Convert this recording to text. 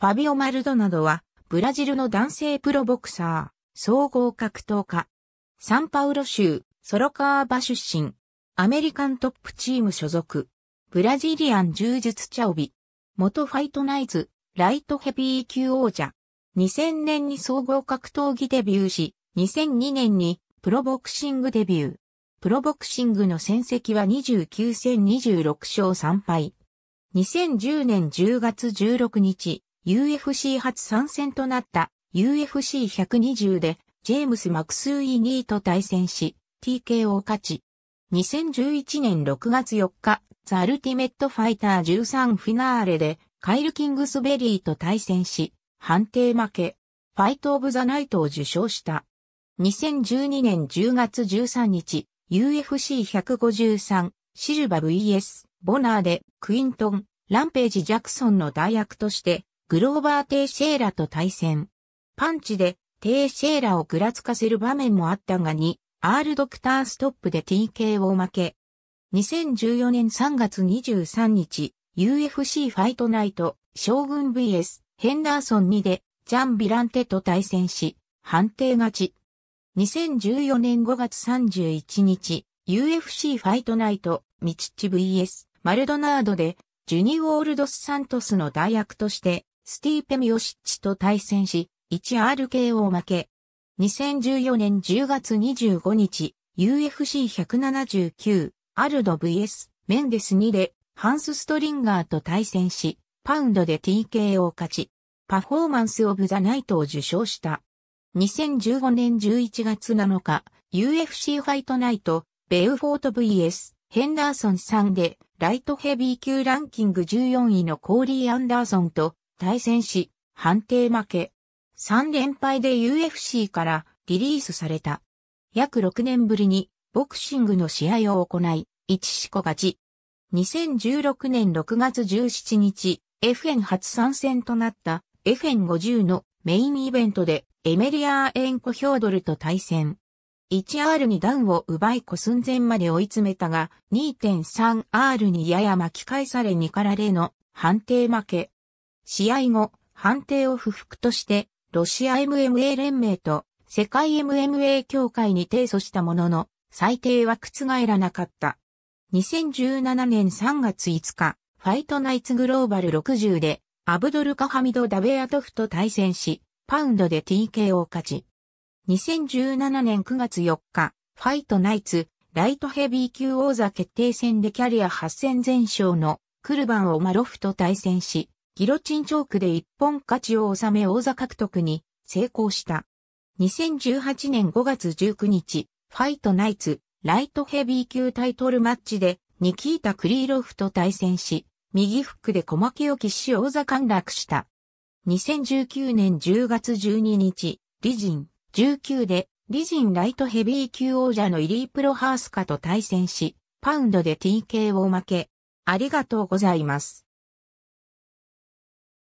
ファビオ・マルドナドは、ブラジルの男性プロボクサー、総合格闘家。サンパウロ州、ソロカーバ出身。アメリカントップチーム所属。ブラジリアン柔術茶帯。元ファイトナイズ、ライトヘビー級王者。2000年に総合格闘技デビューし、2002年にプロボクシングデビュー。プロボクシングの戦績は29戦26勝3敗。2010年10月16日、UFC 初参戦となった UFC120 でジェームス・マクスーイ・ニーと対戦し TKO を勝ち。2011年6月4日、ザ・アルティメット・ファイター13フィナーレでカイル・キングスベリーと対戦し、判定負け、ファイト・オブ・ザ・ナイトを受賞した。2012年10月13日、UFC153 シルバ VS ボナーでクイントン、ランページ・ジャクソンの代役としてグローバー・テイシェーラと対戦。パンチでテイシェーラをぐらつかせる場面もあったがー R ドクターストップで TK を負け。2014年3月23日、UFC ファイトナイト、将軍 VS、ヘンダーソン2で、ジャン・ビランテと対戦し、判定勝ち。2014年5月31日、UFC ファイトナイト、ミチッチ VS、マルドナードで、ジュニ・ウォールドス・サントスの代役として、スティーペ・ミオシッチと対戦し、1RK を負け。2014年10月25日、UFC179、アルド VS、メンデス2で、ハンス・ストリンガーと対戦し、パウンドで TK を勝ち、パフォーマンス・オブ・ザ・ナイトを受賞した。2015年11月7日、UFC ファイトナイト、ベウフォート VS、ヘンダーソン3で、ライトヘビー級ランキング14位のコーリー・アンダーソンと、対戦し、判定負け。3連敗で UFC からリリースされた。約6年ぶりにボクシングの試合を行い、一四個勝ち。2016年6月17日、FN 初参戦となった FN50 のメインイベントでエメリアーエンコ・ヒョードルと対戦。1R にダウンを奪い子寸前まで追い詰めたが、2.3R にやや巻き返され2から0の判定負け。試合後、判定を不服として、ロシア MMA 連盟と世界 MMA 協会に提訴したものの、裁定は覆らなかった。2017年3月5日、ファイトナイツグローバル60で、アブドルカハミド・ダベアトフと対戦し、パウンドで TK を勝ち。2017年9月4日、ファイトナイツ、ライトヘビー級王座決定戦でキャリア8戦全勝のクルバンオマロフと対戦し、ギロチンチョークで一本勝ちを収め王座獲得に成功した。2018年5月19日、ファイトナイツ、ライトヘビー級タイトルマッチで、ニキータ・クリーロフと対戦し、右フックで小牧を喫し王座陥落した。2019年10月12日、リジン、19で、リジンライトヘビー級王者のイリープロハースカと対戦し、パウンドで TK を負け。ありがとうございます。